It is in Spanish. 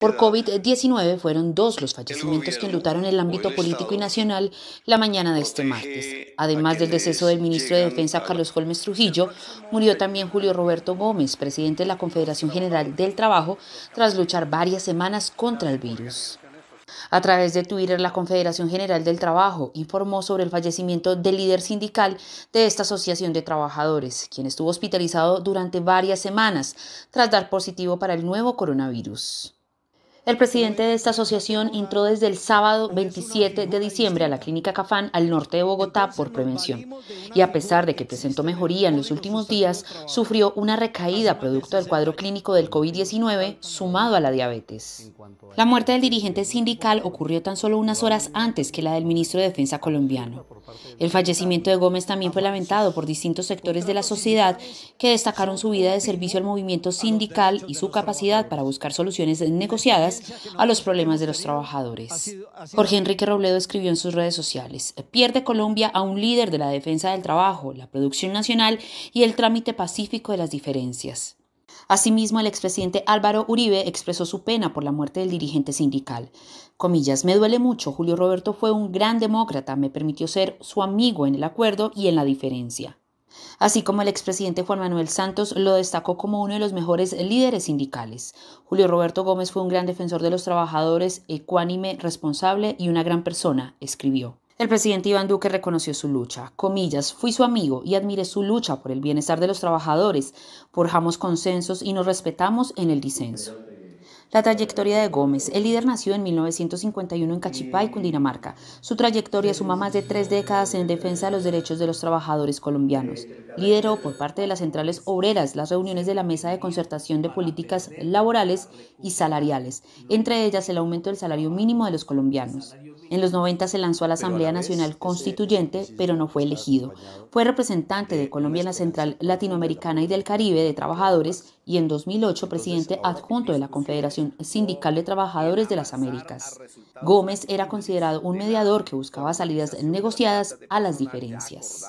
Por COVID-19 fueron dos los fallecimientos que enlutaron el ámbito político y nacional la mañana de este martes. Además del deceso del ministro de Defensa Carlos Holmes Trujillo, murió también Julio Roberto Gómez, presidente de la Confederación General del Trabajo, tras luchar varias semanas contra el virus. A través de Twitter, la Confederación General del Trabajo informó sobre el fallecimiento del líder sindical de esta asociación de trabajadores, quien estuvo hospitalizado durante varias semanas tras dar positivo para el nuevo coronavirus. El presidente de esta asociación entró desde el sábado 27 de diciembre a la clínica Cafán al norte de Bogotá por prevención. Y a pesar de que presentó mejoría en los últimos días, sufrió una recaída producto del cuadro clínico del COVID-19 sumado a la diabetes. La muerte del dirigente sindical ocurrió tan solo unas horas antes que la del ministro de Defensa colombiano. El fallecimiento de Gómez también fue lamentado por distintos sectores de la sociedad que destacaron su vida de servicio al movimiento sindical y su capacidad para buscar soluciones negociadas a los problemas de los trabajadores. Jorge Enrique Robledo escribió en sus redes sociales, pierde Colombia a un líder de la defensa del trabajo, la producción nacional y el trámite pacífico de las diferencias. Asimismo, el expresidente Álvaro Uribe expresó su pena por la muerte del dirigente sindical. Comillas, me duele mucho, Julio Roberto fue un gran demócrata, me permitió ser su amigo en el acuerdo y en la diferencia. Así como el expresidente Juan Manuel Santos lo destacó como uno de los mejores líderes sindicales. Julio Roberto Gómez fue un gran defensor de los trabajadores, ecuánime, responsable y una gran persona, escribió. El presidente Iván Duque reconoció su lucha. Comillas, fui su amigo y admiré su lucha por el bienestar de los trabajadores. Forjamos consensos y nos respetamos en el disenso. La trayectoria de Gómez. El líder nació en 1951 en Cachipay, Cundinamarca. Su trayectoria suma más de tres décadas en defensa de los derechos de los trabajadores colombianos. Lideró por parte de las centrales obreras las reuniones de la Mesa de Concertación de Políticas Laborales y Salariales, entre ellas el aumento del salario mínimo de los colombianos. En los 90 se lanzó a la Asamblea Nacional Constituyente, pero no fue elegido. Fue representante de Colombia en la Central Latinoamericana y del Caribe de Trabajadores y en 2008 presidente adjunto de la Confederación Sindical de Trabajadores de las Américas. Gómez era considerado un mediador que buscaba salidas negociadas a las diferencias.